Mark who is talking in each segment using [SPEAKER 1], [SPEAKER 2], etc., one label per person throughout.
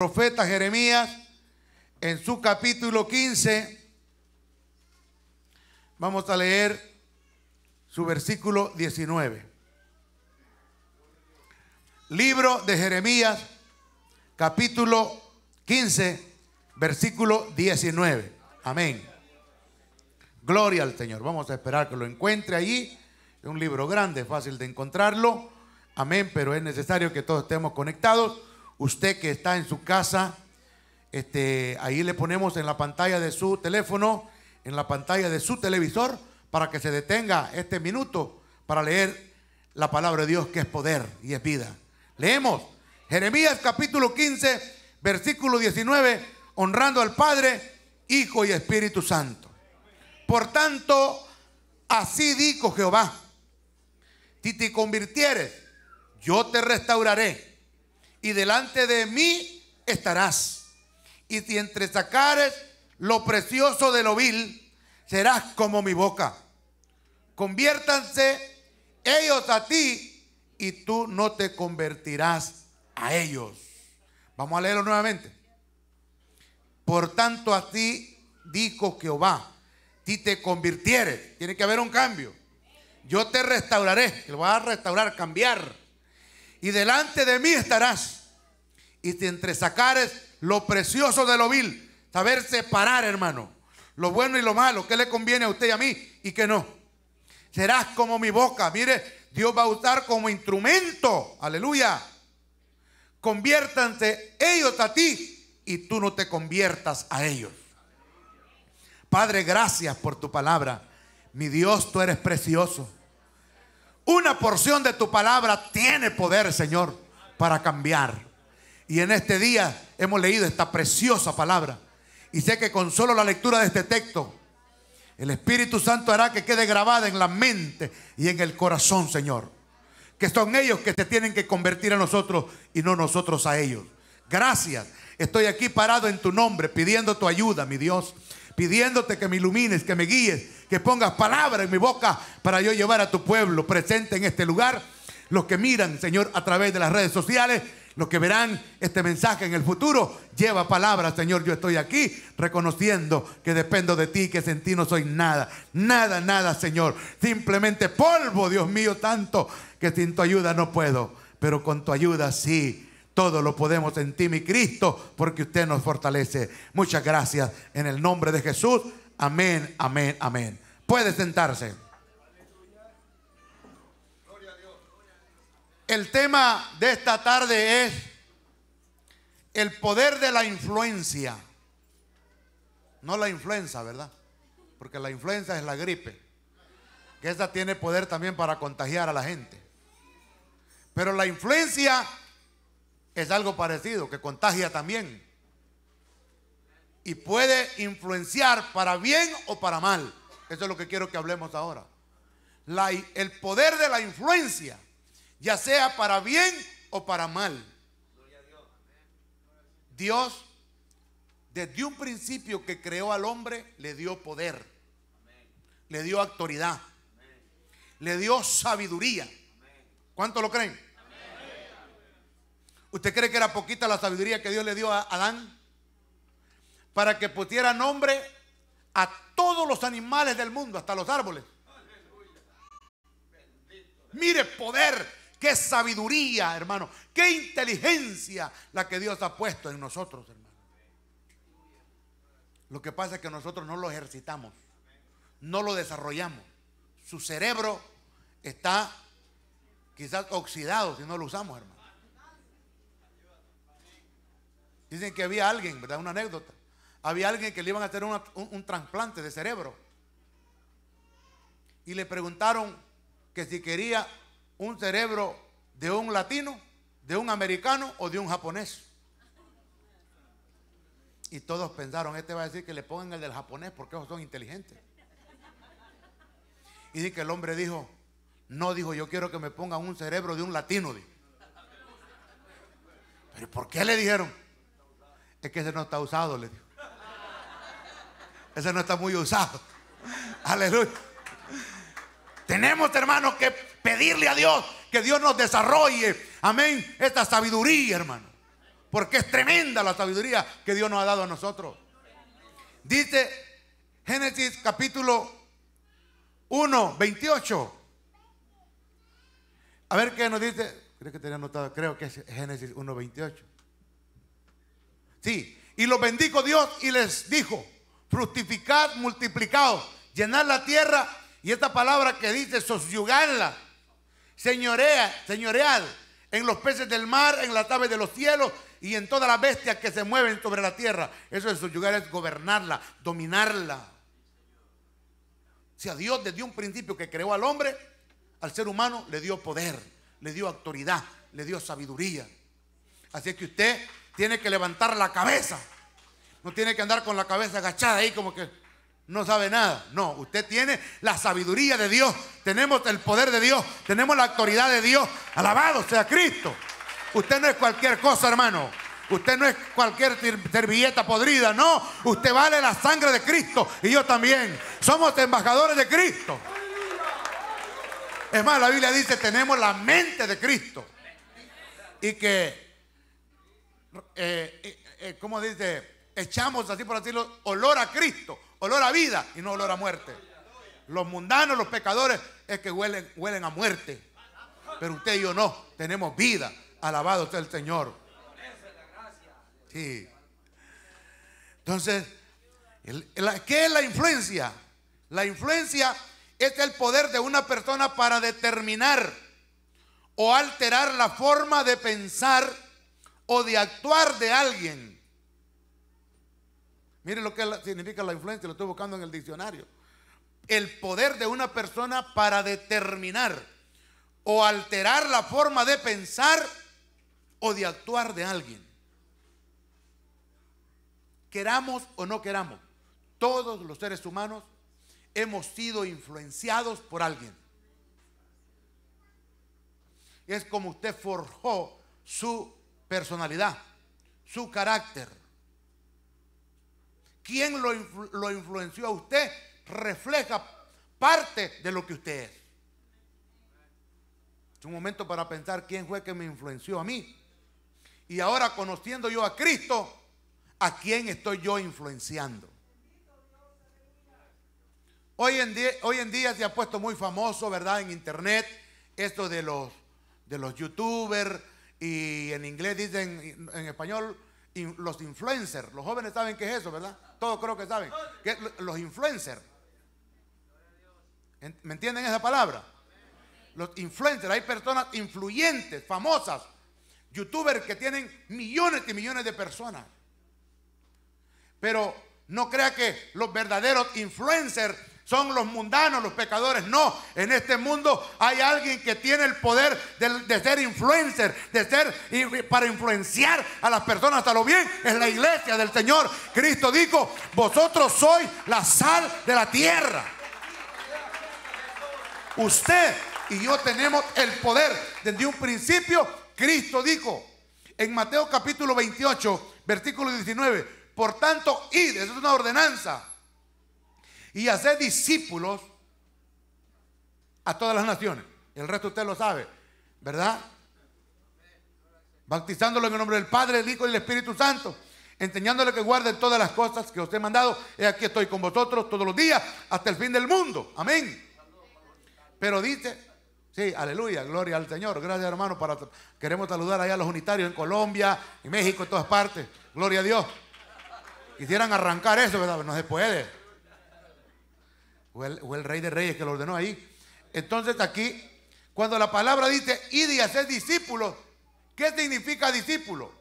[SPEAKER 1] profeta Jeremías en su capítulo 15. Vamos a leer su versículo 19. Libro de Jeremías, capítulo 15, versículo 19. Amén. Gloria al Señor. Vamos a esperar que lo encuentre allí. Es un libro grande, fácil de encontrarlo. Amén, pero es necesario que todos estemos conectados Usted que está en su casa, este, ahí le ponemos en la pantalla de su teléfono, en la pantalla de su televisor, para que se detenga este minuto para leer la palabra de Dios que es poder y es vida. Leemos Jeremías capítulo 15, versículo 19, honrando al Padre, Hijo y Espíritu Santo. Por tanto, así dijo Jehová, si te convirtieres, yo te restauraré y delante de mí estarás. Y si sacares lo precioso de lo vil, serás como mi boca. Conviértanse ellos a ti y tú no te convertirás a ellos. Vamos a leerlo nuevamente. Por tanto a ti dijo Jehová, si te convirtieres, tiene que haber un cambio. Yo te restauraré, te lo voy a restaurar, cambiar y delante de mí estarás. Y te entresacares lo precioso de lo vil. Saber separar, hermano. Lo bueno y lo malo. ¿Qué le conviene a usted y a mí? Y que no. Serás como mi boca. Mire, Dios va a usar como instrumento. Aleluya. Conviértanse ellos a ti y tú no te conviertas a ellos. Padre, gracias por tu palabra. Mi Dios, tú eres precioso. Una porción de tu palabra tiene poder, Señor, para cambiar. Y en este día hemos leído esta preciosa palabra. Y sé que con solo la lectura de este texto, el Espíritu Santo hará que quede grabada en la mente y en el corazón, Señor. Que son ellos que te tienen que convertir a nosotros y no nosotros a ellos. Gracias. Estoy aquí parado en tu nombre, pidiendo tu ayuda, mi Dios. Pidiéndote que me ilumines, que me guíes, que pongas palabra en mi boca para yo llevar a tu pueblo presente en este lugar. Los que miran, Señor, a través de las redes sociales, los que verán este mensaje en el futuro, lleva palabra, Señor, yo estoy aquí reconociendo que dependo de ti, que sin ti no soy nada, nada, nada, Señor. Simplemente polvo, Dios mío, tanto que sin tu ayuda no puedo, pero con tu ayuda sí. Todo lo podemos en ti, mi Cristo, porque usted nos fortalece. Muchas gracias en el nombre de Jesús. Amén, amén, amén. Puede sentarse. El tema de esta tarde es el poder de la influencia. No la influenza, ¿verdad? Porque la influenza es la gripe. Que esa tiene poder también para contagiar a la gente. Pero la influencia es algo parecido, que contagia también y puede influenciar para bien o para mal. Eso es lo que quiero que hablemos ahora. el poder de la influencia, ya sea para bien o para mal. Dios, desde un principio que creó al hombre, le dio poder, le dio autoridad, le dio sabiduría. ¿Cuánto lo creen? ¿Usted cree que era poquita la sabiduría que Dios le dio a Adán? para que pusiera nombre a todos los animales del mundo, hasta los árboles. Mire poder, qué sabiduría, hermano, qué inteligencia la que Dios ha puesto en nosotros, hermano. Lo que pasa es que nosotros no lo ejercitamos, no lo desarrollamos. Su cerebro está quizás oxidado si no lo usamos, hermano. Dicen que había alguien, ¿verdad? Una anécdota había alguien que le iban a hacer un, trasplante de cerebro. Y le preguntaron que si quería un cerebro de un latino, de un americano o de un japonés. Y todos pensaron, este va a decir que le pongan el del japonés porque ellos son inteligentes. Y que el hombre dijo, no, dijo, yo quiero que me pongan un cerebro de un latino. Pero ¿por qué le dijeron? Es que se no está usado, le dijo. Ese no está muy usado. Aleluya. Tenemos, hermano, que pedirle a Dios que Dios nos desarrolle. Amén. Esta sabiduría, hermano. Porque es tremenda la sabiduría que Dios nos ha dado a nosotros. Dice Génesis capítulo 1, 28. A ver qué nos dice. Creo que tenía anotado, creo que es Génesis 1, 28. Sí, y los bendijo Dios y les dijo, fructificad, multiplicaos, llenad la tierra y esta palabra que dice sosyugarla, señorea, señoread en los peces del mar, en las aves de los cielos y en todas las bestias que se mueven sobre la tierra. Eso de sosyugar es gobernarla, dominarla. Si a Dios desde un principio que creó al hombre, al ser humano le dio poder, le dio autoridad, le dio sabiduría. Así que usted tiene que levantar la cabeza no tiene que andar con la cabeza agachada ahí como que no sabe nada. No, usted tiene la sabiduría de Dios. Tenemos el poder de Dios. Tenemos la autoridad de Dios. Alabado sea Cristo. Usted no es cualquier cosa, hermano. Usted no es cualquier servilleta podrida, no. Usted vale la sangre de Cristo y yo también. Somos embajadores de Cristo. Es más, la Biblia dice, tenemos la mente de Cristo. Y que, eh, eh, eh, ¿cómo dice? echamos, así por así, olor a Cristo, olor a vida y no olor a muerte. Los mundanos, los pecadores, es que huelen, huelen a muerte. Pero usted y yo no, tenemos vida. Alabado sea el Señor. Sí. Entonces, ¿qué es la influencia? La influencia es el poder de una persona para determinar o alterar la forma de pensar o de actuar de alguien Mire lo que significa la influencia, lo estoy buscando en el diccionario. El poder de una persona para determinar o alterar la forma de pensar o de actuar de alguien. Queramos o no queramos, todos los seres humanos hemos sido influenciados por alguien. Es como usted forjó su personalidad, su carácter quién lo, influenció a usted refleja parte de lo que usted es. Es un momento para pensar quién fue que me influenció a mí. Y ahora conociendo yo a Cristo, ¿a quién estoy yo influenciando? Hoy en, día, hoy en día se ha puesto muy famoso, ¿verdad? En internet, esto de los, de los youtubers y en inglés dicen, en español, los influencers. Los jóvenes saben qué es eso, ¿verdad? Todos creo que saben. Que los influencers. ¿Me entienden esa palabra? Los influencers, hay personas influyentes, famosas, youtubers que tienen millones y millones de personas. Pero no crea que los verdaderos influencers son los mundanos, los pecadores. No, en este mundo hay alguien que tiene el poder de, ser influencer, de ser para influenciar a las personas a lo bien. Es la iglesia del Señor. Cristo dijo, vosotros sois la sal de la tierra. Usted y yo tenemos el poder. Desde un principio, Cristo dijo en Mateo capítulo 28, versículo 19, por tanto, id, es una ordenanza y hacer discípulos a todas las naciones. El resto usted lo sabe, ¿verdad? Bautizándolo en el nombre del Padre, del Hijo y del Espíritu Santo, enseñándole que guarden todas las cosas que os he mandado. Y aquí estoy con vosotros todos los días hasta el fin del mundo. Amén. Pero dice, sí, aleluya, gloria al Señor. Gracias, hermano. queremos saludar allá a los unitarios en Colombia, en México, en todas partes. Gloria a Dios. Quisieran arrancar eso, ¿verdad? No se puede o el, rey de reyes que lo ordenó ahí. Entonces aquí, cuando la palabra dice, ir y hacer discípulos, ¿qué significa discípulo?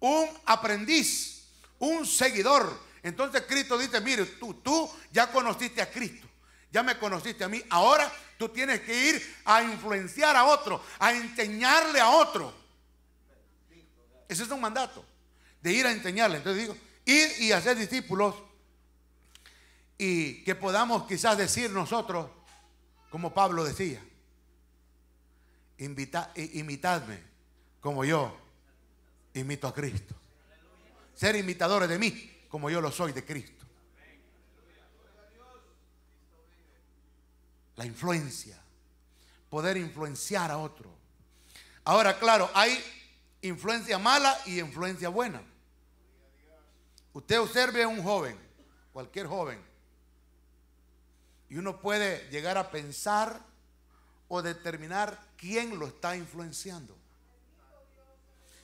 [SPEAKER 1] Un aprendiz, un seguidor. Entonces Cristo dice, mire, tú, tú ya conociste a Cristo, ya me conociste a mí, ahora tú tienes que ir a influenciar a otro, a enseñarle a otro. Ese es un mandato, de ir a enseñarle. Entonces digo, ir y hacer discípulos y que podamos quizás decir nosotros, como Pablo decía, Invita, imitadme como yo imito a Cristo. Ser imitadores de mí como yo lo soy de Cristo. La influencia. Poder influenciar a otro. Ahora, claro, hay influencia mala y influencia buena. Usted observe a un joven, cualquier joven, y uno puede llegar a pensar o determinar quién lo está influenciando.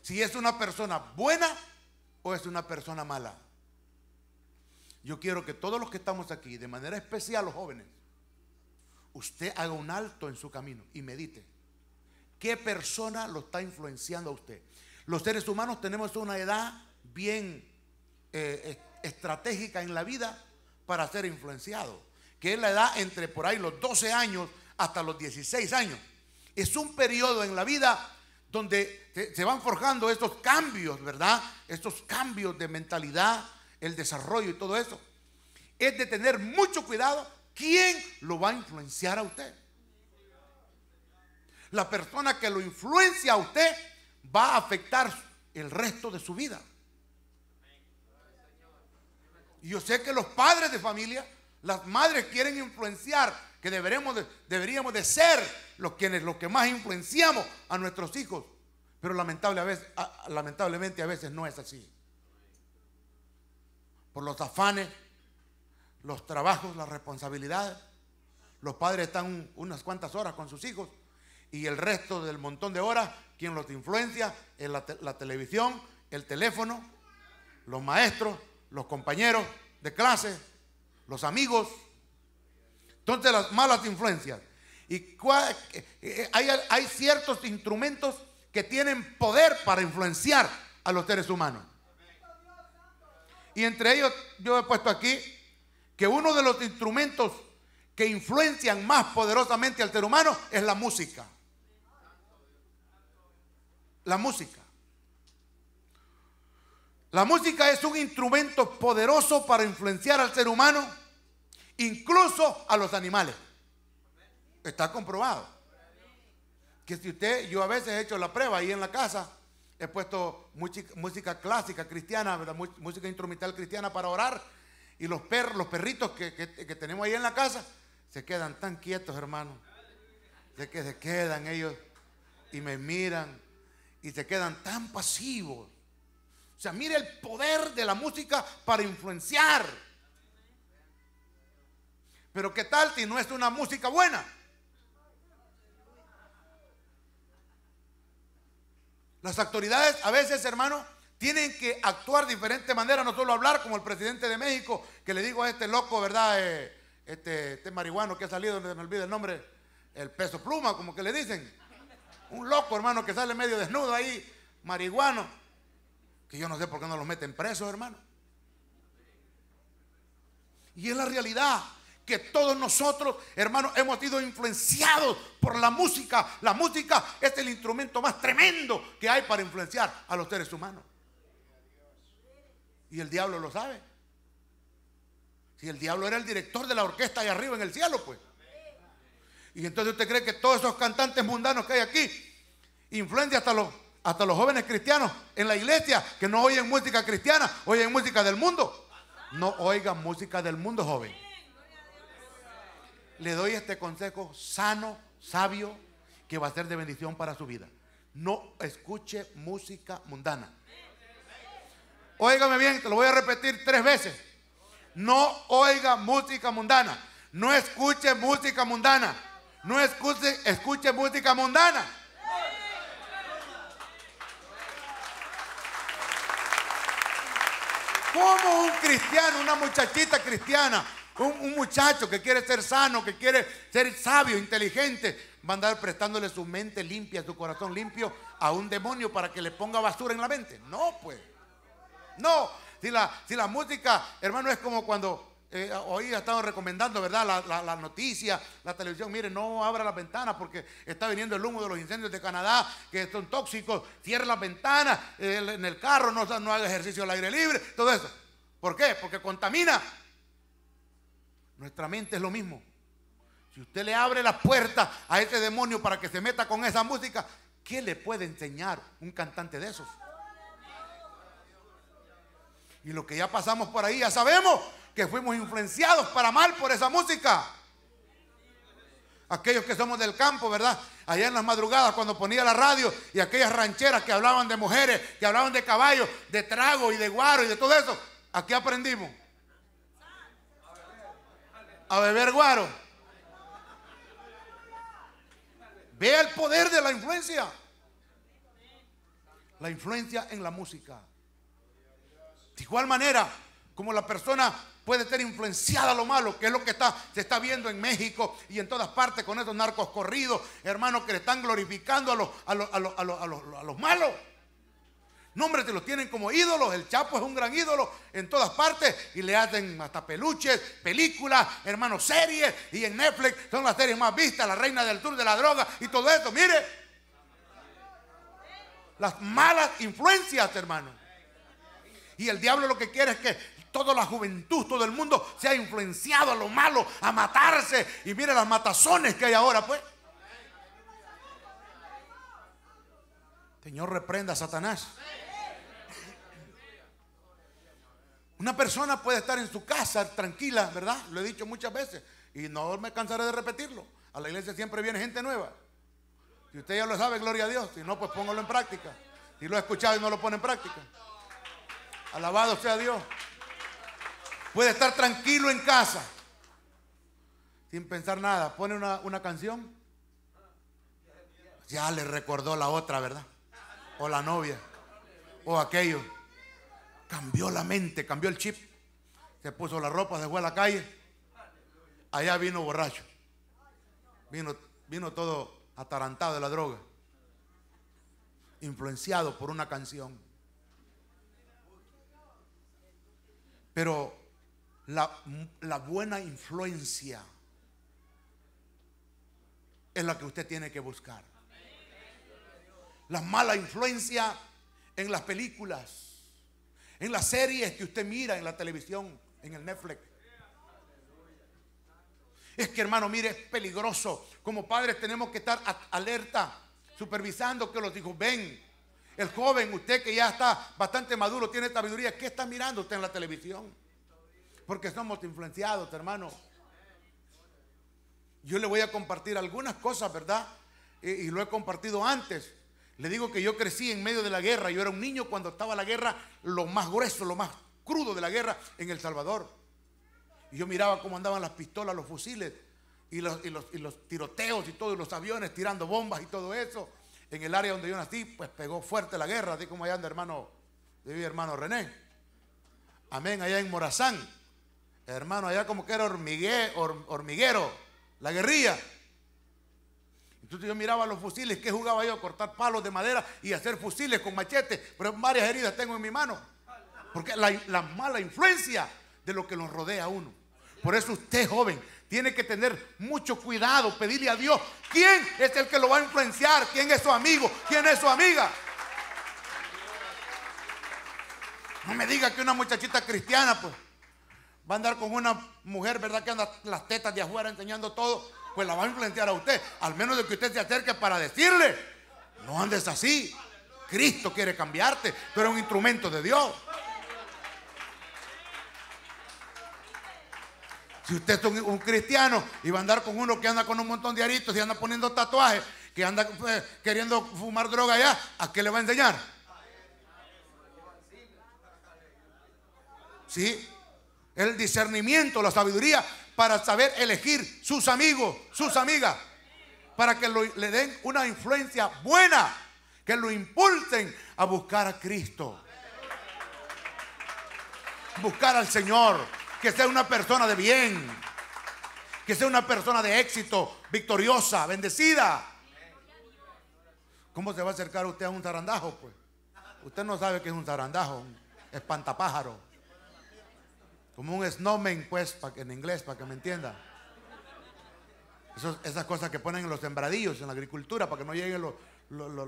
[SPEAKER 1] Si es una persona buena o es una persona mala. Yo quiero que todos los que estamos aquí, de manera especial los jóvenes, usted haga un alto en su camino y medite. ¿Qué persona lo está influenciando a usted? Los seres humanos tenemos una edad bien eh, estratégica en la vida para ser influenciados que es la edad entre por ahí los 12 años hasta los 16 años. Es un periodo en la vida donde se van forjando estos cambios, ¿verdad? Estos cambios de mentalidad, el desarrollo y todo eso. Es de tener mucho cuidado quién lo va a influenciar a usted. La persona que lo influencia a usted va a afectar el resto de su vida. Yo sé que los padres de familia las madres quieren influenciar, que deberíamos de ser los quienes los que más influenciamos a nuestros hijos. Pero lamentablemente a veces no es así. Por los afanes, los trabajos, las responsabilidades. Los padres están unas cuantas horas con sus hijos y el resto del montón de horas, quién los influencia la, la televisión, el teléfono, los maestros, los compañeros de clase, los amigos. Entonces las malas influencias. Y eh, eh, hay, hay ciertos instrumentos que tienen poder para influenciar a los seres humanos. Y entre ellos yo he puesto aquí que uno de los instrumentos que influencian más poderosamente al ser humano es la música. La música. La música es un instrumento poderoso para influenciar al ser humano, incluso a los animales. Está comprobado. Que si usted, yo a veces he hecho la prueba ahí en la casa, he puesto música clásica cristiana, música instrumental cristiana para orar, y los perros, los perritos que, que tenemos ahí en la casa, se quedan tan quietos, hermano. De que se quedan ellos y me miran y se quedan tan pasivos sea, mire el poder de la música para influenciar. Pero ¿qué tal si no es una música buena? Las autoridades a veces, hermano, tienen que actuar de diferente manera, no solo hablar como el presidente de México, que le digo a este loco, ¿verdad? Eh, este, este marihuano que ha salido, me olvido el nombre, el peso pluma, como que le dicen. Un loco, hermano, que sale medio desnudo ahí, marihuano. Y yo no sé por qué no los meten presos, hermano. Y es la realidad que todos nosotros, hermanos, hemos sido influenciados por la música. La música es el instrumento más tremendo que hay para influenciar a los seres humanos. Y el diablo lo sabe. Si el diablo era el director de la orquesta ahí arriba en el cielo, pues. Y entonces usted cree que todos esos cantantes mundanos que hay aquí influencian hasta los hasta los jóvenes cristianos en la iglesia que no oyen música cristiana, oyen música del mundo. No oigan música del mundo, joven. Le doy este consejo sano, sabio, que va a ser de bendición para su vida. No escuche música mundana. Óigame bien, te lo voy a repetir tres veces. No oiga música mundana. No escuche música mundana. No escuche, escuche música mundana. ¿Cómo un cristiano, una muchachita cristiana, un, muchacho que quiere ser sano, que quiere ser sabio, inteligente, va a andar prestándole su mente limpia, su corazón limpio a un demonio para que le ponga basura en la mente? No, pues. No. Si la, si la música, hermano, es como cuando eh, hoy ha estado recomendando, ¿verdad? La, la, noticia, la televisión. Mire, no abra las ventanas porque está viniendo el humo de los incendios de Canadá, que son tóxicos. Cierre las ventanas en el carro, no, no haga ejercicio al aire libre, todo eso. ¿Por qué? Porque contamina. Nuestra mente es lo mismo. Si usted le abre las puertas a ese demonio para que se meta con esa música, ¿qué le puede enseñar un cantante de esos? Y lo que ya pasamos por ahí, ya sabemos que fuimos influenciados para mal por esa música. Aquellos que somos del campo, ¿verdad? Allá en las madrugadas cuando ponía la radio y aquellas rancheras que hablaban de mujeres, que hablaban de caballos, de trago y de guaro y de todo eso. Aquí aprendimos. A beber guaro. Vea el poder de la influencia. La influencia en la música. De igual manera, como la persona puede ser influenciada a lo malo, que es lo que está, se está viendo en México y en todas partes con esos narcos corridos, hermanos que le están glorificando a los, a los, malos. No, hombre, te los tienen como ídolos. El Chapo es un gran ídolo en todas partes y le hacen hasta peluches, películas, hermanos, series. Y en Netflix son las series más vistas: La Reina del Tour de la Droga y todo esto Mire, las malas influencias, hermano. Y el diablo lo que quiere es que toda la juventud, todo el mundo se ha influenciado a lo malo, a matarse. Y mire las matazones que hay ahora, pues. Señor, reprenda a Satanás. Una persona puede estar en su casa tranquila, ¿verdad? Lo he dicho muchas veces y no me cansaré de repetirlo. A la iglesia siempre viene gente nueva. Si usted ya lo sabe, gloria a Dios. Si no, pues póngalo en práctica. Si lo ha escuchado y no lo pone en práctica. Alabado sea Dios. Puede estar tranquilo en casa, sin pensar nada. Pone una, canción. Ya le recordó la otra, ¿verdad? O la novia. O aquello. Cambió la mente, cambió el chip. Se puso la ropa, se fue a la calle. Allá vino borracho. Vino, vino todo atarantado de la droga. Influenciado por una canción. Pero la, buena influencia es la que usted tiene que buscar. La mala influencia en las películas, en las series que usted mira en la televisión, en el Netflix. Es que hermano, mire, es peligroso. Como padres tenemos que estar alerta, supervisando que los hijos ven. El joven, usted que ya está bastante maduro, tiene sabiduría, ¿qué está mirando usted en la televisión? porque somos influenciados, hermano. Yo le voy a compartir algunas cosas, ¿verdad? Y, lo he compartido antes. Le digo que yo crecí en medio de la guerra. Yo era un niño cuando estaba la guerra, lo más grueso, lo más crudo de la guerra en El Salvador. Y yo miraba cómo andaban las pistolas, los fusiles y los, y los tiroteos y todos los aviones tirando bombas y todo eso. En el área donde yo nací, pues pegó fuerte la guerra, así como allá anda hermano, de mi hermano René. Amén, allá en Morazán. Hermano, allá como que era hormiguero, la guerrilla. Entonces yo miraba los fusiles, ¿qué jugaba yo? Cortar palos de madera y hacer fusiles con machetes. Pero varias heridas tengo en mi mano. Porque la, mala influencia de lo que los rodea a uno. Por eso usted, joven, tiene que tener mucho cuidado, pedirle a Dios quién es el que lo va a influenciar, quién es su amigo, quién es su amiga. No me diga que una muchachita cristiana, pues, va a andar con una mujer, ¿verdad? Que anda las tetas de afuera enseñando todo, pues la va a influenciar a usted, al menos de que usted se acerque para decirle, no andes así, Cristo quiere cambiarte, pero eres un instrumento de Dios. Si usted es un, cristiano y va a andar con uno que anda con un montón de aritos y anda poniendo tatuajes, que anda eh, queriendo fumar droga allá, ¿a qué le va a enseñar? Sí, el discernimiento, la sabiduría para saber elegir sus amigos, sus amigas, para que le den una influencia buena, que lo impulsen a buscar a Cristo, buscar al Señor, que sea una persona de bien, que sea una persona de éxito, victoriosa, bendecida. ¿Cómo se va a acercar usted a un zarandajo? Pues usted no sabe que es un zarandajo, espantapájaro. Como un snowman, pues, en inglés, para que me entienda. esas cosas que ponen en los sembradillos, en la agricultura, para que no lleguen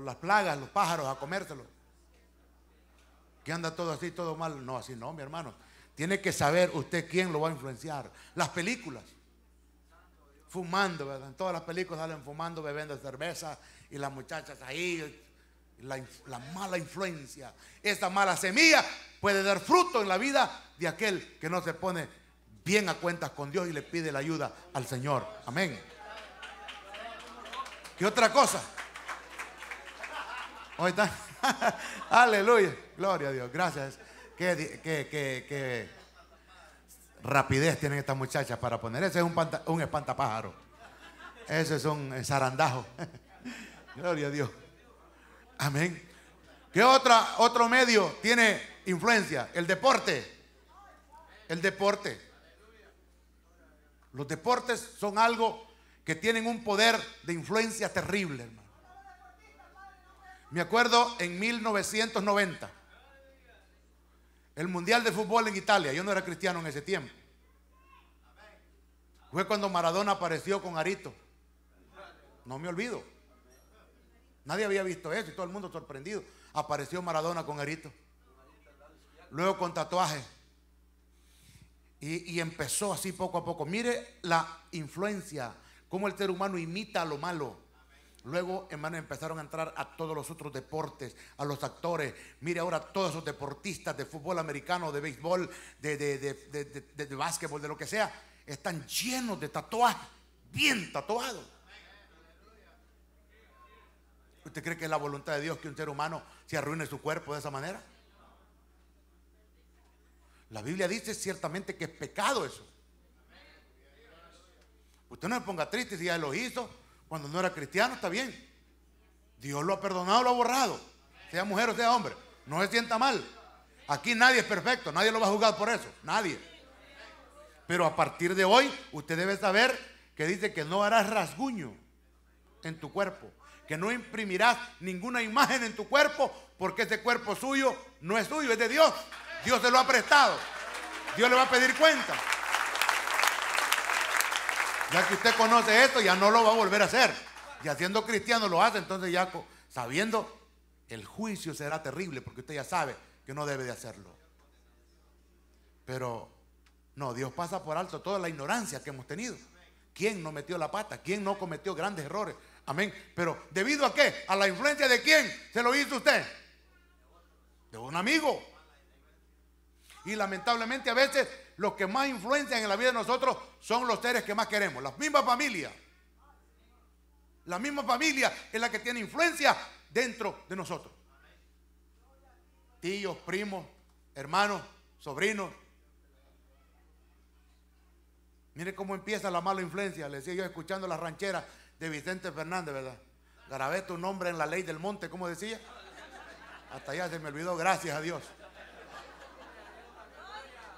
[SPEAKER 1] las plagas, los pájaros a comérselo. ¿Qué anda todo así, todo mal. No, así no, mi hermano. Tiene que saber usted quién lo va a influenciar. Las películas. Fumando, ¿verdad? En todas las películas salen fumando, bebiendo cerveza y las muchachas ahí la, mala influencia, esta mala semilla puede dar fruto en la vida de aquel que no se pone bien a cuentas con Dios y le pide la ayuda al Señor. Amén. ¿Qué otra cosa? Hoy está. Aleluya. Gloria a Dios. Gracias. Qué, rapidez tienen estas muchachas para poner. Ese es un, un espantapájaro. Ese es un zarandajo. Gloria a Dios. Amén. ¿Qué otra, otro medio tiene influencia? El deporte. El deporte. Los deportes son algo que tienen un poder de influencia terrible, hermano. Me acuerdo en 1990, el Mundial de Fútbol en Italia, yo no era cristiano en ese tiempo. Fue cuando Maradona apareció con Arito. No me olvido. Nadie había visto eso y todo el mundo sorprendido. Apareció Maradona con erito. Luego con tatuajes. Y, empezó así poco a poco. Mire la influencia, cómo el ser humano imita a lo malo. Luego, hermano, empezaron a entrar a todos los otros deportes, a los actores. Mire ahora todos esos deportistas de fútbol americano, de béisbol, de, de, de básquetbol, de lo que sea, están llenos de tatuajes, bien tatuados. ¿Usted cree que es la voluntad de Dios que un ser humano se arruine su cuerpo de esa manera? La Biblia dice ciertamente que es pecado eso. Usted no se ponga triste si ya lo hizo cuando no era cristiano, está bien. Dios lo ha perdonado, lo ha borrado. Sea mujer o sea hombre, no se sienta mal. Aquí nadie es perfecto, nadie lo va a juzgar por eso, nadie. Pero a partir de hoy, usted debe saber que dice que no harás rasguño en tu cuerpo que no imprimirás ninguna imagen en tu cuerpo, porque ese cuerpo suyo no es suyo, es de Dios. Dios se lo ha prestado. Dios le va a pedir cuenta. Ya que usted conoce esto, ya no lo va a volver a hacer. Y siendo cristiano lo hace, entonces ya sabiendo, el juicio será terrible, porque usted ya sabe que no debe de hacerlo. Pero no, Dios pasa por alto toda la ignorancia que hemos tenido. ¿Quién no metió la pata? ¿Quién no cometió grandes errores? Amén. Pero debido a qué? A la influencia de quién se lo hizo usted. De un amigo. Y lamentablemente a veces los que más influencian en la vida de nosotros son los seres que más queremos. La misma familia. La misma familia es la que tiene influencia dentro de nosotros. Tíos, primos, hermanos, sobrinos. Mire cómo empieza la mala influencia. Le decía yo escuchando las ranchera de Vicente Fernández, ¿verdad? Grabé tu nombre en la ley del monte, como decía. Hasta allá se me olvidó, gracias a Dios.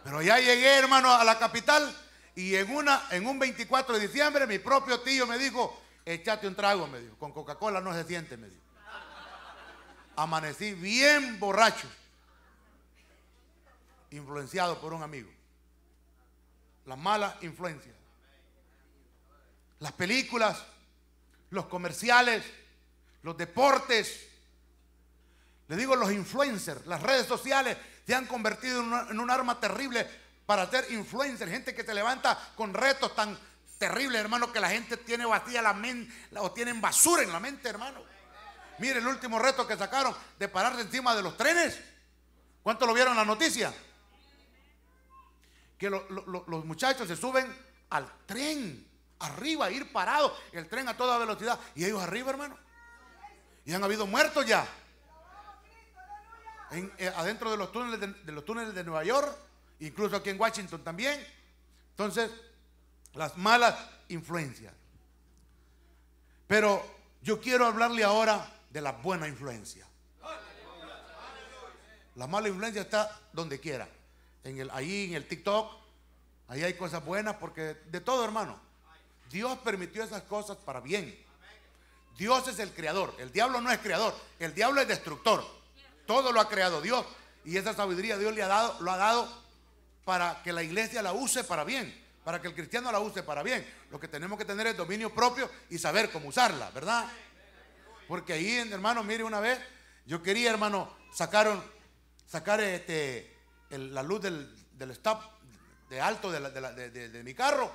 [SPEAKER 1] Pero ya llegué, hermano, a la capital y en, una, en un 24 de diciembre mi propio tío me dijo, échate un trago, me dijo, con Coca-Cola no se siente, me dijo. Amanecí bien borracho, influenciado por un amigo. La mala influencia. Las películas los comerciales, los deportes. Le digo, los influencers, las redes sociales se han convertido en, un arma terrible para ser influencers, gente que te levanta con retos tan terribles, hermano, que la gente tiene vacía la mente o tienen basura en la mente, hermano. Mire el último reto que sacaron de pararse encima de los trenes. ¿Cuánto lo vieron en la noticia? Que los muchachos se suben al tren arriba, ir parado, el tren a toda velocidad. Y ellos arriba, hermano. Y han habido muertos ya. Eh, adentro de los, túneles de, los túneles de Nueva York, incluso aquí en Washington también. Entonces, las malas influencias. Pero yo quiero hablarle ahora de la buena influencia. La mala influencia está donde quiera. En el, ahí en el TikTok, ahí hay cosas buenas porque de todo, hermano. Dios permitió esas cosas para bien. Dios es el creador. El diablo no es creador. El diablo es destructor. Todo lo ha creado Dios. Y esa sabiduría Dios le ha dado, lo ha dado para que la iglesia la use para bien. Para que el cristiano la use para bien. Lo que tenemos que tener es dominio propio y saber cómo usarla, ¿verdad? Porque ahí, hermano, mire una vez, yo quería, hermano, sacaron, sacar este, la luz del, del stop de alto de, de mi carro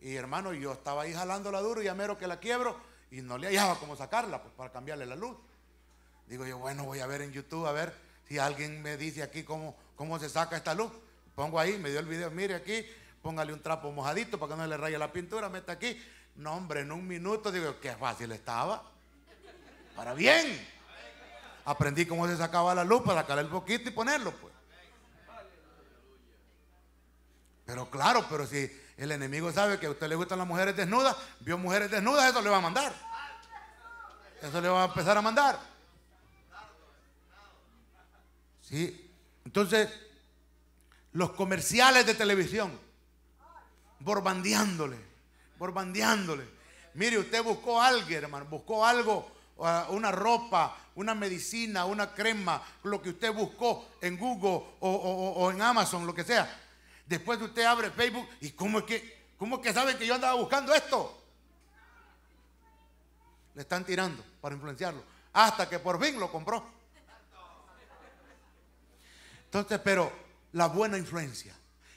[SPEAKER 1] y hermano, yo estaba ahí jalándola duro y a mero que la quiebro y no le hallaba cómo sacarla pues, para cambiarle la luz. Digo yo, bueno, voy a ver en YouTube a ver si alguien me dice aquí cómo, cómo se saca esta luz. Pongo ahí, me dio el video, mire aquí, póngale un trapo mojadito para que no le raye la pintura, meta aquí. No, hombre, en un minuto digo, qué fácil estaba. Para bien. Aprendí cómo se sacaba la luz para calar el poquito y ponerlo, pues. Pero claro, pero si el enemigo sabe que a usted le gustan las mujeres desnudas, vio mujeres desnudas, eso le va a mandar. Eso le va a empezar a mandar. Sí. Entonces, los comerciales de televisión, borbandeándole, borbandeándole. Mire, usted buscó algo, hermano, buscó algo, ah, una ropa, una medicina, una crema, lo que usted buscó en Google o en Amazon, lo que sea Después de usted abre Facebook y ¿cómo es que, cómo que saben que yo andaba buscando esto? Le están tirando para influenciarlo. Hasta que por fin lo compró. Entonces, pero la buena influencia.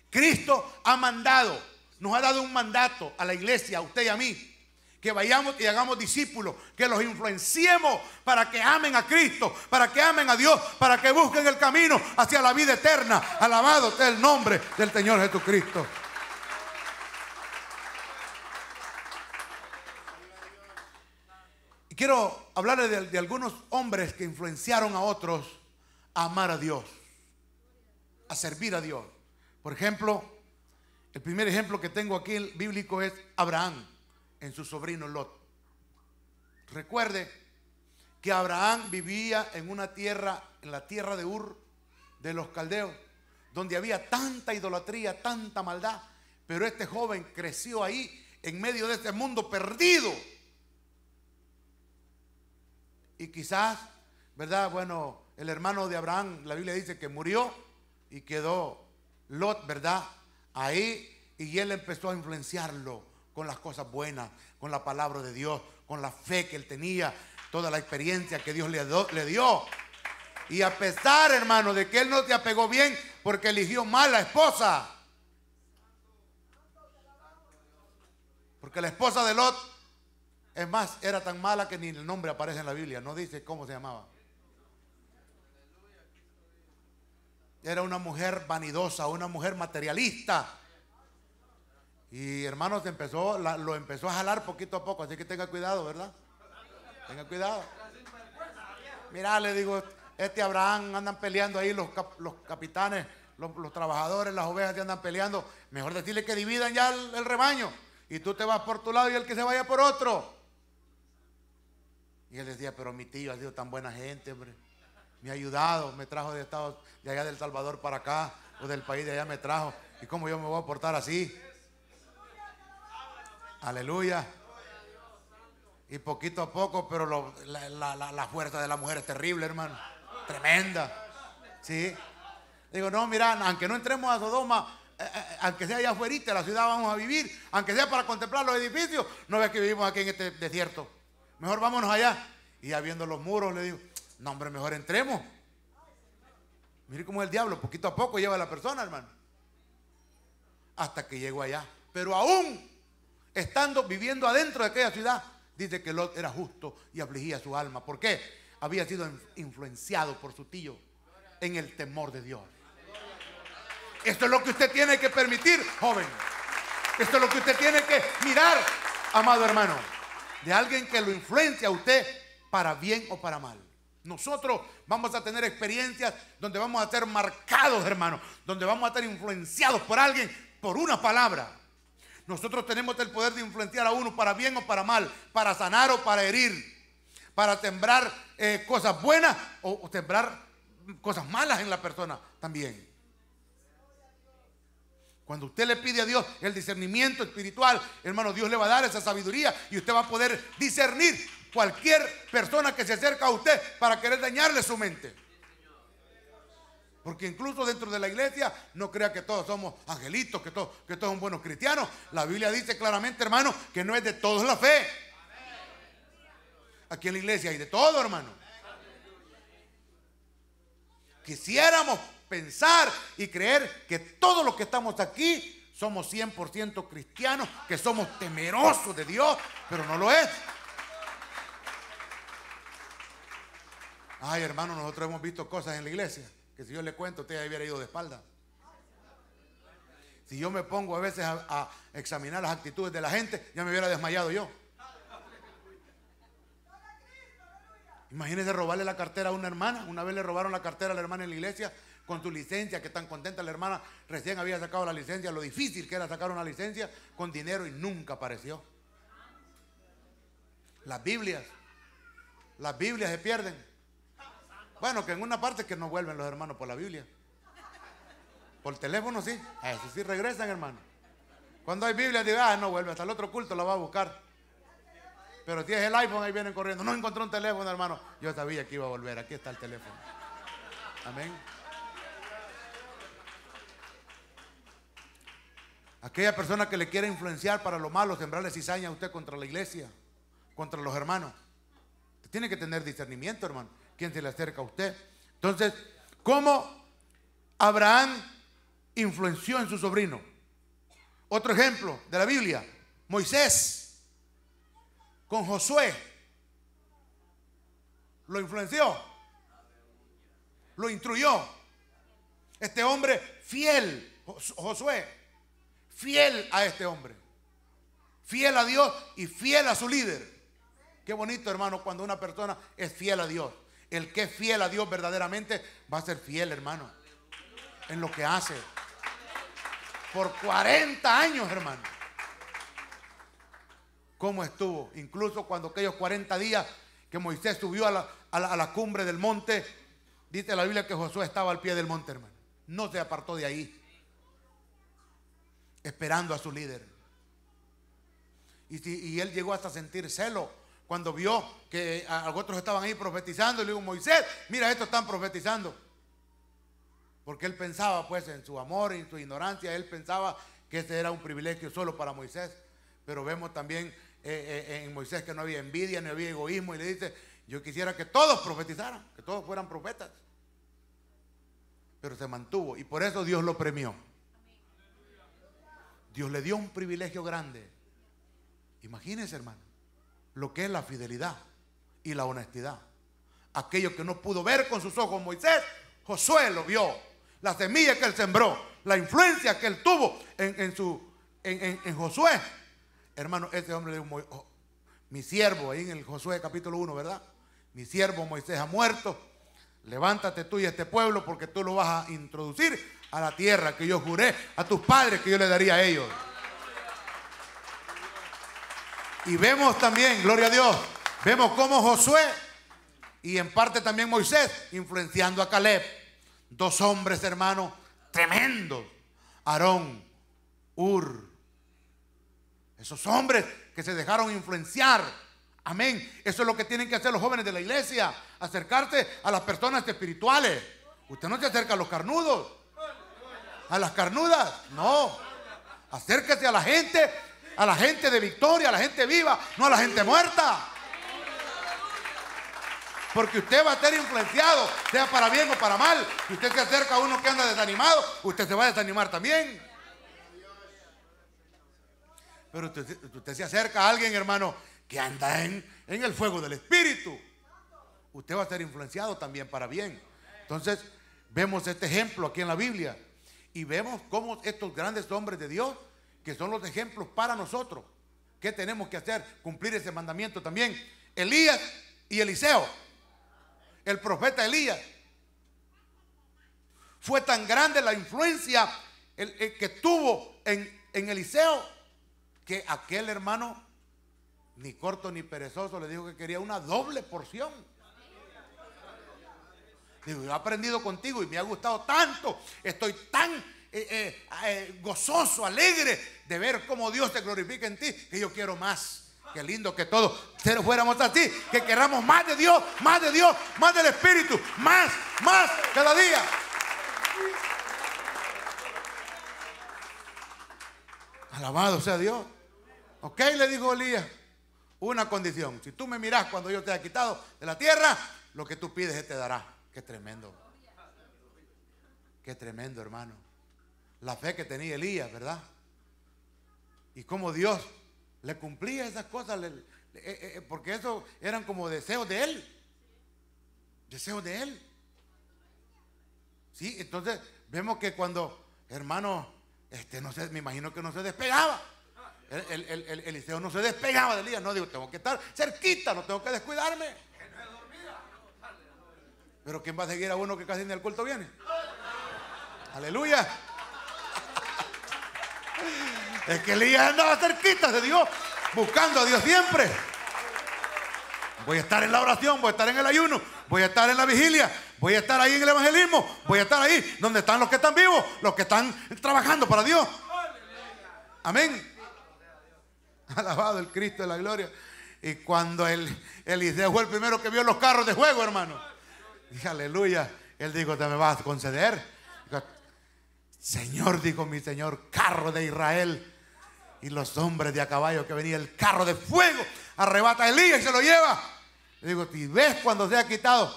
[SPEAKER 1] Cristo ha mandado, nos ha dado un mandato a la iglesia, a usted y a mí, que vayamos y hagamos discípulos, que los influenciemos para que amen a Cristo, para que amen a Dios, para que busquen el camino hacia la vida eterna. Alabado sea el nombre del Señor Jesucristo. Y quiero hablarles de, algunos hombres que influenciaron a otros a amar a Dios, a servir a Dios. Por ejemplo, el primer ejemplo que tengo aquí el bíblico es Abraham en su sobrino Lot. Recuerde que Abraham vivía en una tierra, en la tierra de Ur, de los caldeos, donde había tanta idolatría, tanta maldad, pero este joven creció ahí en medio de este mundo perdido. Y quizás, ¿verdad? Bueno, el hermano de Abraham, la Biblia dice que murió y quedó Lot, ¿verdad? Ahí y él empezó a influenciarlo con las cosas buenas, con la palabra de Dios, con la fe que él tenía, toda la experiencia que Dios le, le dio. Y a pesar, hermano, de que él no te apegó bien porque eligió mal la esposa. Porque la esposa de Lot, es más, era tan mala que ni el nombre aparece en la Biblia, no dice cómo se llamaba. Era una mujer vanidosa, una mujer materialista. Y hermanos, empezó, lo empezó a jalar poquito a poco, así que tenga cuidado, ¿verdad? Tenga cuidado. Mira le digo, este Abraham andan peleando ahí los, capitanes, los, trabajadores, las ovejas que andan peleando. Mejor decirle que dividan ya el, rebaño. Y tú te vas por tu lado y el que se vaya por otro. Y él decía, pero mi tío ha sido tan buena gente, hombre. Me ha ayudado, me trajo de Estados, de allá del Salvador para acá, o del país de allá me trajo. ¿Y cómo yo me voy a portar así? Aleluya. Y poquito a poco, pero la, fuerza de la mujer es terrible, hermano. Tremenda. Sí. Digo, no, mira, aunque no entremos a Sodoma, eh, eh, eh, aunque sea allá afuera, la ciudad vamos a vivir, aunque sea para contemplar los edificios, no ves que vivimos aquí en este desierto. Mejor vámonos allá. Y ya viendo los muros, le digo, no, hombre, mejor entremos. Mire cómo el diablo, poquito a poco lleva a la persona, hermano. Hasta que llego allá. Pero aún estando viviendo adentro de aquella ciudad, dice que Lot era justo y afligía su alma. ¿Por qué? Había sido influenciado por su tío en el temor de Dios. Esto es lo que usted tiene que permitir, joven. Esto es lo que usted tiene que mirar, amado hermano. De alguien que lo influencia a usted para bien o para mal. Nosotros vamos a tener experiencias donde vamos a ser marcados, hermano. Donde vamos a estar influenciados por alguien, por una palabra. Nosotros tenemos el poder de influenciar a uno para bien o para mal, para sanar o para herir, para tembrar eh, cosas buenas o, tembrar cosas malas en la persona también. Cuando usted le pide a Dios el discernimiento espiritual, hermano, Dios le va a dar esa sabiduría y usted va a poder discernir cualquier persona que se acerca a usted para querer dañarle su mente. Porque incluso dentro de la iglesia no crea que todos somos angelitos, que todos, que todos son buenos cristianos. La Biblia dice claramente, hermano, que no es de todos la fe. Aquí en la iglesia hay de todo, hermano. Quisiéramos pensar y creer que todos los que estamos aquí somos 100% cristianos, que somos temerosos de Dios, pero no lo es. Ay, hermano, nosotros hemos visto cosas en la iglesia que si yo le cuento, usted ya hubiera ido de espalda. Si yo me pongo a veces a, examinar las actitudes de la gente, ya me hubiera desmayado yo. Imagínese robarle la cartera a una hermana. Una vez le robaron la cartera a la hermana en la iglesia con tu licencia, que tan contenta la hermana recién había sacado la licencia, lo difícil que era sacar una licencia con dinero y nunca apareció. Las Biblias, las Biblias se pierden. Bueno, que en una parte que no vuelven los hermanos por la Biblia. Por teléfono sí. A eso sí regresan, hermano. Cuando hay Biblia, digo, ah, no vuelve, hasta el otro culto la va a buscar. Pero si es el iPhone, ahí vienen corriendo. No encontró un teléfono, hermano. Yo sabía que iba a volver. Aquí está el teléfono. Amén. Aquella persona que le quiere influenciar para lo malo, sembrarle cizaña a usted contra la iglesia, contra los hermanos. tiene que tener discernimiento, hermano. ¿Quién se le acerca a usted. Entonces, ¿cómo Abraham influenció en su sobrino? Otro ejemplo de la Biblia, Moisés con Josué. Lo influenció, lo instruyó. Este hombre fiel, Josué, fiel a este hombre, fiel a Dios y fiel a su líder. Qué bonito, hermano, cuando una persona es fiel a Dios. El que es fiel a Dios verdaderamente va a ser fiel, hermano, en lo que hace. Por 40 años, hermano. ¿Cómo estuvo? Incluso cuando aquellos 40 días que Moisés subió a la, cumbre del monte, dice la Biblia que Josué estaba al pie del monte, hermano. No se apartó de ahí, esperando a su líder. Y, si, y él llegó hasta sentir celo cuando vio que otros estaban ahí profetizando, le dijo, Moisés, mira, estos están profetizando. Porque él pensaba, pues, en su amor en su ignorancia, él pensaba que ese era un privilegio solo para Moisés. Pero vemos también eh, eh, en Moisés que no había envidia, no había egoísmo, y le dice, yo quisiera que todos profetizaran, que todos fueran profetas. Pero se mantuvo y por eso Dios lo premió. Dios le dio un privilegio grande. Imagínense, hermano lo que es la fidelidad y la honestidad. Aquello que no pudo ver con sus ojos Moisés, Josué lo vio. La semilla que él sembró, la influencia que él tuvo en, su, en, Josué. Hermano, ese hombre le dijo, oh, mi siervo, ahí en el Josué capítulo 1, ¿verdad? Mi siervo Moisés ha muerto. Levántate tú y este pueblo porque tú lo vas a introducir a la tierra que yo juré a tus padres que yo le daría a ellos. Y vemos también, gloria a Dios, vemos cómo Josué y en parte también Moisés influenciando a Caleb. Dos hombres, hermanos, tremendos. Aarón, Ur. Esos hombres que se dejaron influenciar. Amén. Eso es lo que tienen que hacer los jóvenes de la iglesia. Acercarse a las personas espirituales. Usted no se acerca a los carnudos. A las carnudas. No. Acércate a la gente a la gente de victoria, a la gente viva, no a la gente muerta. Porque usted va a ser influenciado, sea para bien o para mal. Si usted se acerca a uno que anda desanimado, usted se va a desanimar también. Pero usted, usted se acerca a alguien, hermano, que anda en, en el fuego del Espíritu. Usted va a ser influenciado también para bien. Entonces, vemos este ejemplo aquí en la Biblia y vemos cómo estos grandes hombres de Dios que son los ejemplos para nosotros. ¿Qué tenemos que hacer? Cumplir ese mandamiento también. Elías y Eliseo. El profeta Elías. Fue tan grande la influencia eh, que tuvo en, en Eliseo que aquel hermano, ni corto ni perezoso, le dijo que quería una doble porción. Digo, yo he aprendido contigo y me ha gustado tanto. Estoy tan eh, eh, ah, eh, gozoso, alegre de ver cómo Dios te glorifica en ti, que yo quiero más. Qué lindo que todo todos fuéramos a ti, que queramos más de Dios, más de Dios, más del Espíritu, más, más cada día. Alabado sea Dios. Ok, le dijo Elías, una condición. Si tú me miras cuando yo te haya quitado de la tierra, lo que tú pides Él te dará. Qué tremendo. Qué tremendo, hermano la fe que tenía Elías, ¿verdad? Y cómo Dios le cumplía esas cosas, eh, eh, porque eso eran como deseos de él. Deseos de él. Sí, entonces vemos que cuando, hermano, este, no sé, me imagino que no se despegaba. El, Eliseo no se despegaba de Elías, no digo, tengo que estar cerquita, no tengo que descuidarme. Pero ¿quién va a seguir a uno que casi ni al culto viene? Aleluya. Es que Elías andaba cerquita de Dios, buscando a Dios siempre. Voy a estar en la oración, voy a estar en el ayuno, voy a estar en la vigilia, voy a estar ahí en el evangelismo, voy a estar ahí donde están los que están vivos, los que están trabajando para Dios. Amén. Alabado el Cristo de la gloria. Y cuando el, Eliseo fue el primero que vio los carros de juego, hermano, dije aleluya, él dijo, te me vas a conceder. Señor, dijo mi Señor, carro de Israel. Y los hombres de a caballo que venía el carro de fuego arrebata a Elías y se lo lleva. Le digo, ¿y ves cuando se ha quitado?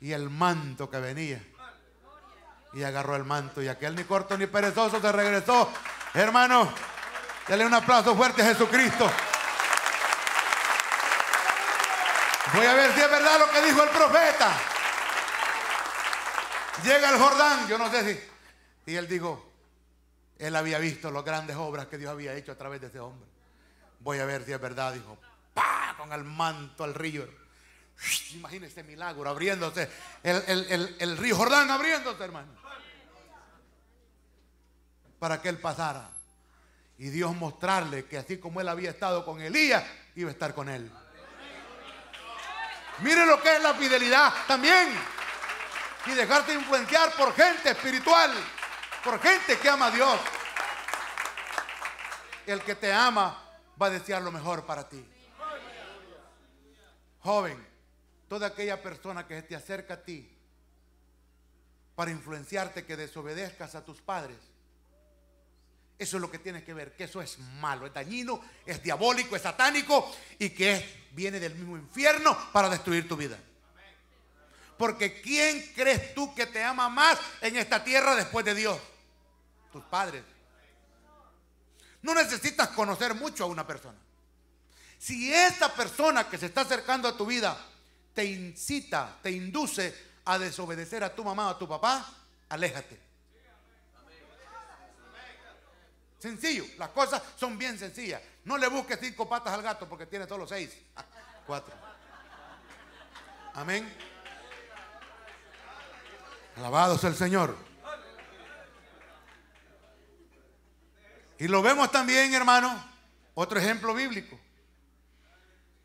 [SPEAKER 1] Y el manto que venía. Y agarró el manto. Y aquel ni corto ni perezoso se regresó. Hermano, dale un aplauso fuerte a Jesucristo. Voy a ver si es verdad lo que dijo el profeta. Llega el Jordán, yo no sé si y él dijo, él había visto las grandes obras que Dios había hecho a través de ese hombre. Voy a ver si es verdad, dijo. ¡Pah! Con el manto al río. Imagínese milagro abriéndose. El, el río Jordán abriéndose, hermano. Para que él pasara. Y Dios mostrarle que así como él había estado con Elías, iba a estar con él. Mire lo que es la fidelidad también. Y dejarte influenciar por gente espiritual por gente que ama a Dios. El que te ama va a desear lo mejor para ti. Joven, toda aquella persona que se te acerca a ti para influenciarte que desobedezcas a tus padres, eso es lo que tienes que ver, que eso es malo, es dañino, es diabólico, es satánico y que viene del mismo infierno para destruir tu vida. Porque ¿quién crees tú que te ama más en esta tierra después de Dios? Tus padres. No necesitas conocer mucho a una persona. Si esta persona que se está acercando a tu vida te incita, te induce a desobedecer a tu mamá o a tu papá, aléjate. Sencillo, las cosas son bien sencillas. No le busques cinco patas al gato porque tiene solo seis. Ah, cuatro. Amén. Alabado sea el Señor. Y lo vemos también, hermano, otro ejemplo bíblico.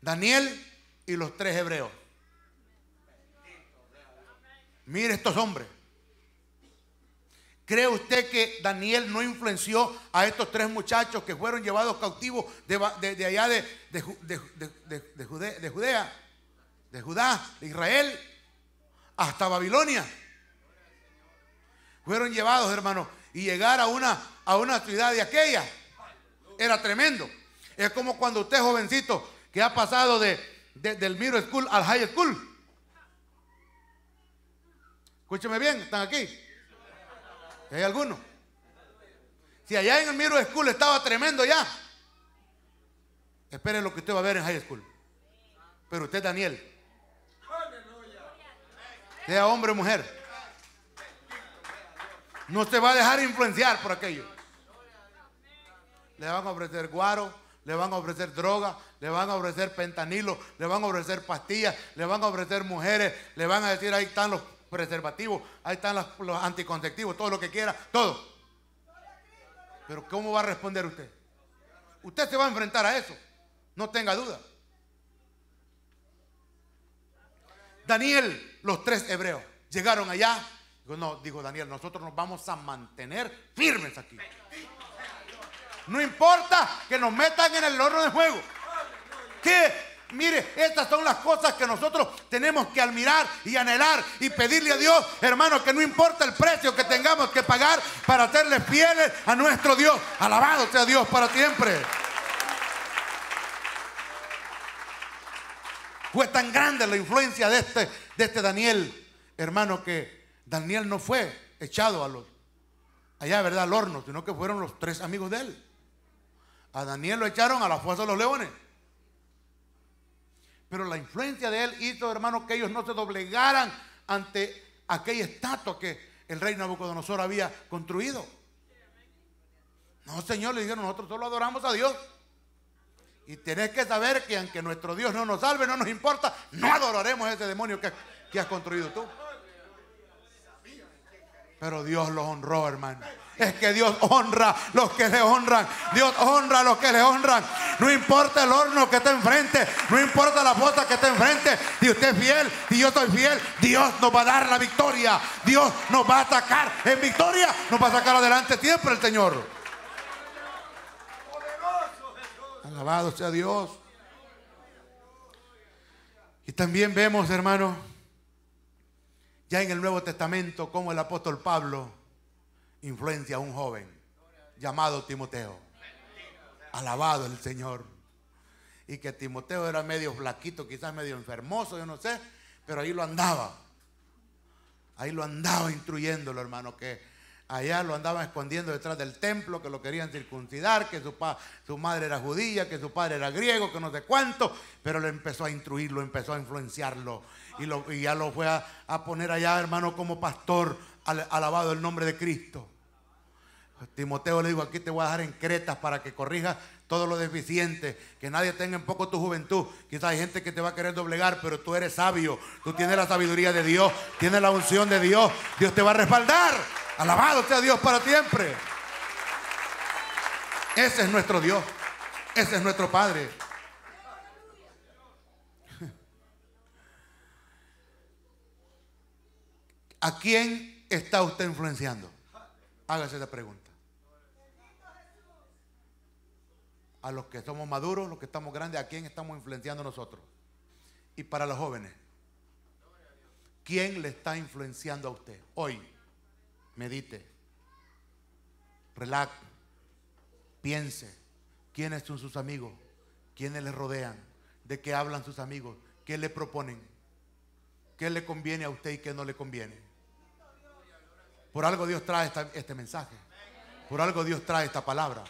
[SPEAKER 1] Daniel y los tres hebreos. Mire estos hombres. ¿Cree usted que Daniel no influenció a estos tres muchachos que fueron llevados cautivos de, de, de allá de, de Judea, de Judá, de Israel, hasta Babilonia? Fueron llevados, hermano. Y llegar a una, a una ciudad de aquella era tremendo. Es como cuando usted, jovencito, que ha pasado de, del middle school al high school. Escúcheme bien, ¿están aquí? ¿Hay alguno? Si allá en el middle school estaba tremendo ya, espere lo que usted va a ver en high school. Pero usted, Daniel, sea hombre o mujer, no se va a dejar influenciar por aquello. Le van a ofrecer guaro, le van a ofrecer droga, le van a ofrecer pentanilo, le van a ofrecer pastillas, le van a ofrecer mujeres, le van a decir ahí están los preservativos, ahí están los, los anticonceptivos, todo lo que quiera, todo. Pero ¿cómo va a responder usted? Usted se va a enfrentar a eso, no tenga duda. Daniel, los tres hebreos, llegaron allá Digo, no, dijo Daniel, nosotros nos vamos a mantener firmes aquí. No importa que nos metan en el horno de fuego. Que Mire, estas son las cosas que nosotros tenemos que admirar y anhelar y pedirle a Dios, hermano, que no importa el precio que tengamos que pagar para hacerle fieles a nuestro Dios. Alabado sea Dios para siempre. Fue tan grande la influencia de este, de este Daniel, hermano, que Daniel no fue echado a los, allá, ¿verdad? Al horno, sino que fueron los tres amigos de él. A Daniel lo echaron a la fuerza de los leones. Pero la influencia de él hizo, hermano, que ellos no se doblegaran ante aquel estatua que el rey Nabucodonosor había construido. No, Señor, le dijeron, nosotros solo adoramos a Dios. Y tenés que saber que aunque nuestro Dios no nos salve, no nos importa, no adoraremos a ese demonio que, que has construido tú. Pero Dios los honró, hermano. Es que Dios honra los que le honran. Dios honra a los que le honran. No importa el horno que esté enfrente. No importa la bota que esté enfrente. Si usted es fiel, si yo estoy fiel, Dios nos va a dar la victoria. Dios nos va a atacar en victoria. Nos va a sacar adelante siempre el Señor. Alabado sea Dios. Y también vemos, hermano ya en el Nuevo Testamento, como el apóstol Pablo influencia a un joven llamado Timoteo. Alabado el Señor. Y que Timoteo era medio flaquito, quizás medio enfermoso, yo no sé, pero ahí lo andaba. Ahí lo andaba instruyéndolo, hermano, que allá lo andaban escondiendo detrás del templo, que lo querían circuncidar, que su, su madre era judía, que su padre era griego, que no sé cuánto, pero le empezó a instruirlo, empezó a influenciarlo y, ya lo fue a, poner allá, hermano, como pastor, alabado el nombre de Cristo. Timoteo le dijo, aquí te voy a dejar en cretas para que corrijas todo lo deficiente, que nadie tenga en poco tu juventud. Quizás hay gente que te va a querer doblegar, pero tú eres sabio, tú tienes la sabiduría de Dios, tienes la unción de Dios, Dios te va a respaldar. Alabado sea Dios para siempre. Ese es nuestro Dios, ese es nuestro Padre. ¿A quién está usted influenciando? Hágase la pregunta. A los que somos maduros, los que estamos grandes, ¿a quién estamos influenciando nosotros? Y para los jóvenes, ¿quién le está influenciando a usted? Hoy, medite, relax, piense, ¿quiénes son sus amigos? ¿Quiénes le rodean? ¿De qué hablan sus amigos? ¿Qué le proponen? ¿Qué le conviene a usted y qué no le conviene? Por algo Dios trae este mensaje. Por algo Dios trae esta palabra.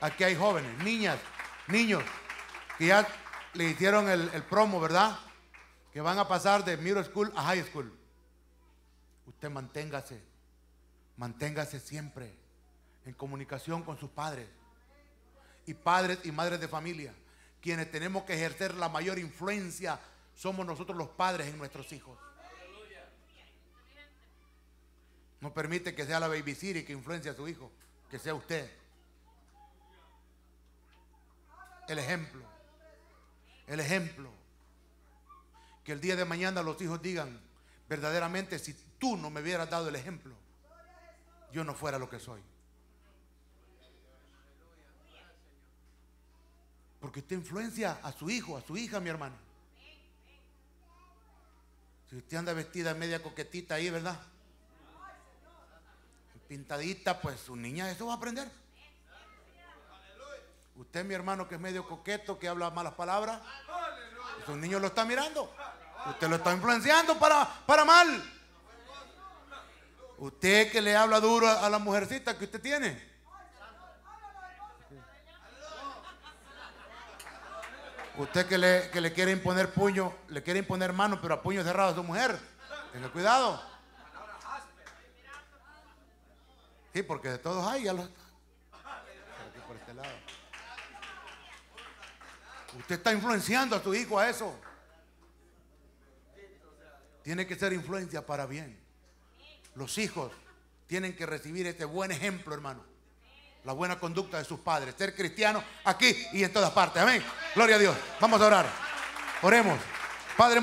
[SPEAKER 1] Aquí hay jóvenes, niñas, niños, que ya le hicieron el, el promo, ¿verdad? Que van a pasar de middle school a high school. Usted manténgase, manténgase siempre en comunicación con sus padres. Y padres y madres de familia, quienes tenemos que ejercer la mayor influencia, somos nosotros los padres en nuestros hijos. No permite que sea la babysitter y que influencie a su hijo, que sea usted. El ejemplo. El ejemplo. Que el día de mañana los hijos digan, verdaderamente, si tú no me hubieras dado el ejemplo, yo no fuera lo que soy. Porque usted influencia a su hijo, a su hija, mi hermano. Si usted anda vestida media coquetita ahí, ¿verdad? pintadita, pues su niña eso va a aprender. Usted, mi hermano, que es medio coqueto, que habla malas palabras, su niño lo está mirando. Usted lo está influenciando para, para mal. Usted que le habla duro a la mujercita que usted tiene. Usted que le, que le, quiere imponer puño, le quiere imponer mano, pero a puño cerrado a su mujer. Tenga cuidado. porque de todos hay, ya los este lado. Usted está influenciando a tu hijo a eso. Tiene que ser influencia para bien. Los hijos tienen que recibir este buen ejemplo, hermano. La buena conducta de sus padres. Ser cristiano aquí y en todas partes. Amén. Gloria a Dios. Vamos a orar. Oremos. Padre,